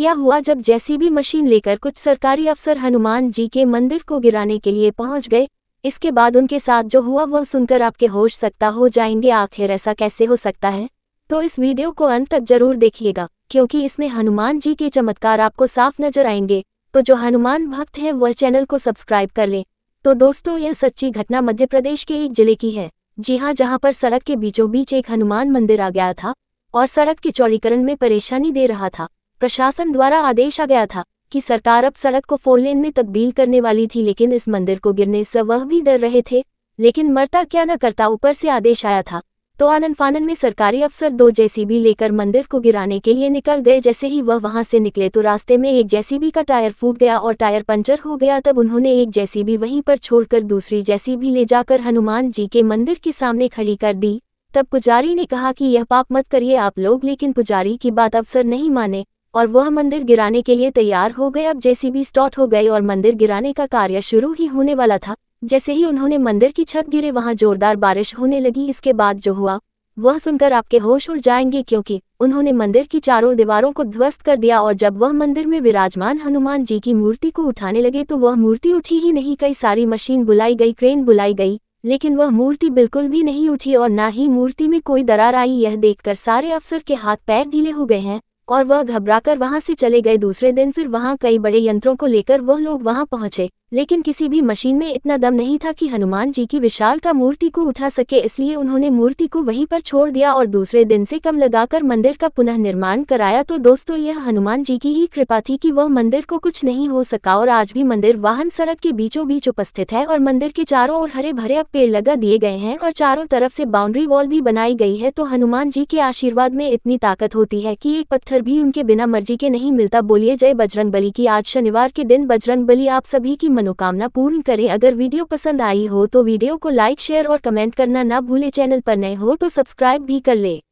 क्या हुआ जब जेसीबी मशीन लेकर कुछ सरकारी अफसर हनुमान जी के मंदिर को गिराने के लिए पहुंच गए इसके बाद उनके साथ जो हुआ वह सुनकर आपके होश सकता हो जाएंगे आखिर ऐसा कैसे हो सकता है तो इस वीडियो को अंत तक जरूर देखिएगा क्योंकि इसमें हनुमान जी के चमत्कार आपको साफ नजर आएंगे तो जो हनुमान भक्त हैं वह चैनल को सब्सक्राइब कर लें तो दोस्तों यह सच्ची घटना मध्य प्रदेश के एक जिले की है जी हाँ जहाँ पर सड़क के बीचों बीच एक हनुमान मंदिर आ गया था और सड़क के चौड़ीकरण में परेशानी दे रहा था प्रशासन द्वारा आदेश आ गया था कि सरकार अब सड़क को फोरलेन में तब्दील करने वाली थी लेकिन इस मंदिर को गिरने से वह भी डर रहे थे लेकिन मरता क्या न करता ऊपर से आदेश आया था तो आनंद फानन में सरकारी अफसर दो जेसीबी लेकर मंदिर को गिराने के लिए निकल गए जैसे ही वह वहां से निकले तो रास्ते में एक जेसीबी का टायर फूट गया और टायर पंचर हो गया तब उन्होंने एक जेसीबी वहीं पर छोड़कर दूसरी जेसीबी ले जाकर हनुमान जी के मंदिर के सामने खड़ी कर दी तब पुजारी ने कहा कि यह पाप मत करिए आप लोग लेकिन पुजारी की बात अफसर नहीं माने और वह मंदिर गिराने के लिए तैयार हो गए अब जेसीबी स्टॉट हो गए और मंदिर गिराने का कार्य शुरू ही होने वाला था जैसे ही उन्होंने मंदिर की छत गिरे वहां जोरदार बारिश होने लगी इसके बाद जो हुआ वह सुनकर आपके होश उड़ जाएंगे क्योंकि उन्होंने मंदिर की चारों दीवारों को ध्वस्त कर दिया और जब वह मंदिर में विराजमान हनुमान जी की मूर्ति को उठाने लगे तो वह मूर्ति उठी ही नहीं कई सारी मशीन बुलाई गई क्रेन बुलाई गई लेकिन वह मूर्ति बिल्कुल भी नहीं उठी और न ही मूर्ति में कोई दरार आई यह देखकर सारे अफसर के हाथ पैर ढीले हो गए हैं और वह घबराकर वहां से चले गए दूसरे दिन फिर वहां कई बड़े यंत्रों को लेकर वह लोग वहां पहुंचे लेकिन किसी भी मशीन में इतना दम नहीं था कि हनुमान जी की विशाल का मूर्ति को उठा सके इसलिए उन्होंने मूर्ति को वहीं पर छोड़ दिया और दूसरे दिन से कम लगाकर मंदिर का पुनः निर्माण कराया तो दोस्तों यह हनुमान जी की ही कृपा थी कि वह मंदिर को कुछ नहीं हो सका और आज भी मंदिर वाहन सड़क के बीचों बीच उपस्थित है और मंदिर के चारों ओर हरे भरे अब पेड़ लगा दिए गए हैं और चारों तरफ से बाउंड्री वॉल भी बनाई गई है तो हनुमान जी के आशीर्वाद में इतनी ताकत होती है की एक पत्थर भी उनके बिना मर्जी के नहीं मिलता बोलिए जय बजरंग की आज शनिवार के दिन बजरंग बली आप सभी की मनोकामना पूर्ण करें अगर वीडियो पसंद आई हो तो वीडियो को लाइक शेयर और कमेंट करना ना भूले चैनल पर नए हो तो सब्सक्राइब भी कर लें